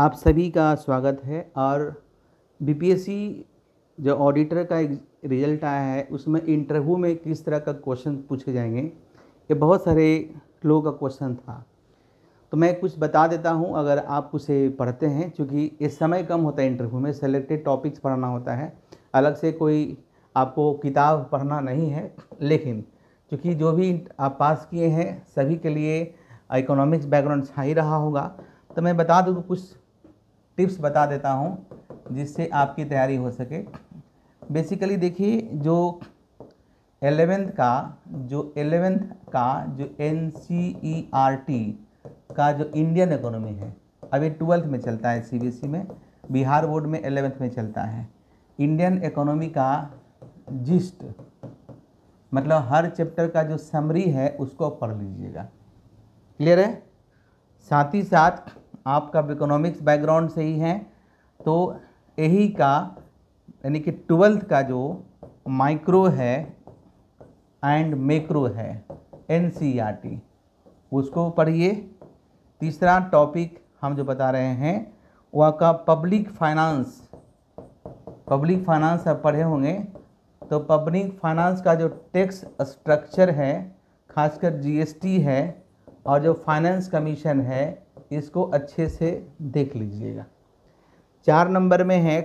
आप सभी का स्वागत है और बीपीएससी जो ऑडिटर का एक रिजल्ट आया है उसमें इंटरव्यू में किस तरह का क्वेश्चन पूछे जाएंगे ये बहुत सारे लोगों का क्वेश्चन था तो मैं कुछ बता देता हूँ अगर आप उसे पढ़ते हैं क्योंकि ये समय कम होता है इंटरव्यू में सेलेक्टेड टॉपिक्स पढ़ना होता है अलग से कोई आपको किताब पढ़ना नहीं है लेकिन क्योंकि जो भी आप पास किए हैं सभी के लिए इकोनॉमिक्स बैकग्राउंड छा ही रहा होगा तो मैं बता दूँ कुछ टिप्स बता देता हूँ जिससे आपकी तैयारी हो सके बेसिकली देखिए जो एलेवेंथ का जो एलेवेंथ का जो एन e का जो इंडियन इकोनॉमी है अभी ट्वेल्थ में चलता है सी e में बिहार बोर्ड में एलेवेंथ में चलता है इंडियन इकोनॉमी का जिस्ट मतलब हर चैप्टर का जो समरी है उसको पढ़ लीजिएगा क्लियर है साथ ही साथ आपका इकोनॉमिक्स बैकग्राउंड से ही है तो यही का यानी कि ट्वेल्थ का जो माइक्रो है एंड मैक्रो है एन e उसको पढ़िए तीसरा टॉपिक हम जो बता रहे हैं वह का पब्लिक फाइनेंस पब्लिक फाइनेंस आप पढ़े होंगे तो पब्लिक फाइनेंस का जो टैक्स स्ट्रक्चर है खासकर जीएसटी है और जो फाइनेंस कमीशन है इसको अच्छे से देख लीजिएगा चार नंबर में है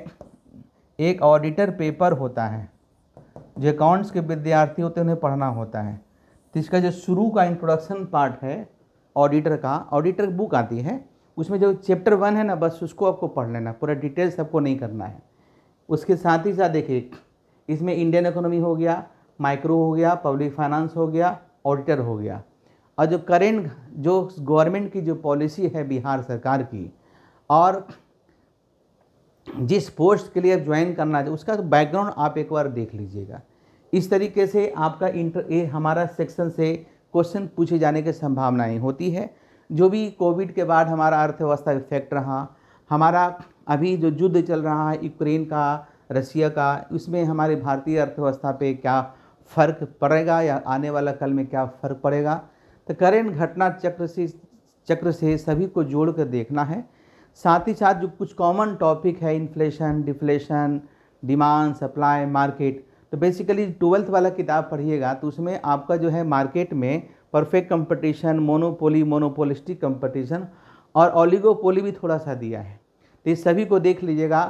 एक ऑडिटर पेपर होता है जो अकाउंट्स के विद्यार्थी होते हैं उन्हें पढ़ना होता है तो इसका जो शुरू का इंट्रोडक्शन पार्ट है ऑडिटर का ऑडिटर बुक आती है उसमें जो चैप्टर वन है ना बस उसको आपको पढ़ लेना पूरा डिटेल्स आपको नहीं करना है उसके साथ ही साथ देखिए इसमें इंडियन इकोनॉमी हो गया माइक्रो हो गया पब्लिक फाइनेंस हो गया ऑडिटर हो गया और जो करेंट जो गवर्नमेंट की जो पॉलिसी है बिहार सरकार की और जिस पोस्ट के लिए आप ज्वाइन करना है उसका बैकग्राउंड आप एक बार देख लीजिएगा इस तरीके से आपका इंटर ए हमारा सेक्शन से क्वेश्चन पूछे जाने की संभावनाएँ होती है जो भी कोविड के बाद हमारा अर्थव्यवस्था इफेक्ट रहा हमारा अभी जो युद्ध चल रहा है यूक्रेन का रसिया का उसमें हमारे भारतीय अर्थव्यवस्था पे क्या फ़र्क पड़ेगा या आने वाला कल में क्या फ़र्क पड़ेगा तो करेंट घटना चक्र से चक्र से सभी को जोड़ कर देखना है साथ ही साथ जो कुछ कॉमन टॉपिक है inflation deflation demand supply market तो बेसिकली ट्वेल्थ वाला किताब पढ़िएगा तो उसमें आपका जो है मार्केट में perfect competition monopoly monopolistic competition और ओलिगोपोली भी थोड़ा सा दिया है तो ये सभी को देख लीजिएगा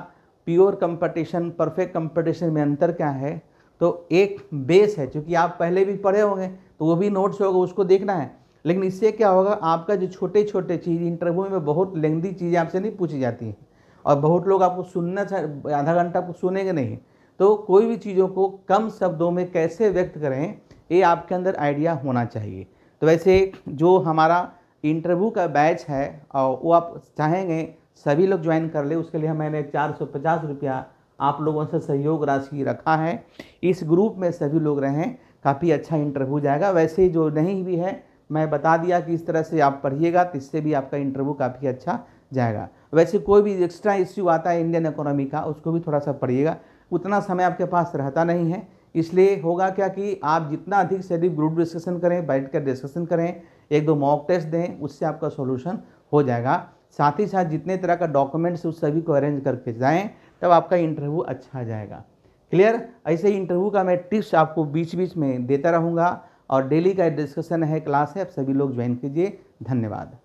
प्योर कंपटीशन परफेक्ट कंपटीशन में अंतर क्या है तो एक बेस है चूँकि आप पहले भी पढ़े होंगे तो वो भी नोट्स होगा उसको देखना है लेकिन इससे क्या होगा आपका जो छोटे छोटे चीज़ इंटरव्यू में बहुत लेंदी चीज़ें आपसे नहीं पूछी जाती हैं और बहुत लोग आपको सुनना आधा घंटा आपको सुनेंगे नहीं तो कोई भी चीज़ों को कम शब्दों में कैसे व्यक्त करें ये आपके अंदर आइडिया होना चाहिए तो वैसे जो हमारा इंटरव्यू का बैच है और वो आप चाहेंगे सभी लोग ज्वाइन कर ले उसके लिए मैंने चार सौ पचास रुपया आप लोगों से सहयोग राशि रखा है इस ग्रुप में सभी लोग रहें काफ़ी अच्छा इंटरव्यू जाएगा वैसे जो नहीं भी है मैं बता दिया कि इस तरह से आप पढ़िएगा तो इससे भी आपका इंटरव्यू काफ़ी अच्छा जाएगा वैसे कोई भी एक्स्ट्रा इश्यू आता है इंडियन इकोनॉमी का उसको भी थोड़ा सा पढ़िएगा उतना समय आपके पास रहता नहीं है इसलिए होगा क्या कि आप जितना अधिक से अधिक ग्रुप डिस्कशन करें बैठ कर डिस्कशन करें एक दो मॉक टेस्ट दें उससे आपका सॉल्यूशन हो जाएगा साथ ही साथ जितने तरह का डॉक्यूमेंट्स उस सभी को अरेंज करके जाएं तब आपका इंटरव्यू अच्छा जाएगा क्लियर ऐसे ही इंटरव्यू का मैं टिप्स आपको बीच बीच में देता रहूँगा और डेली का डिस्कशन है क्लास है आप सभी लोग ज्वाइन कीजिए धन्यवाद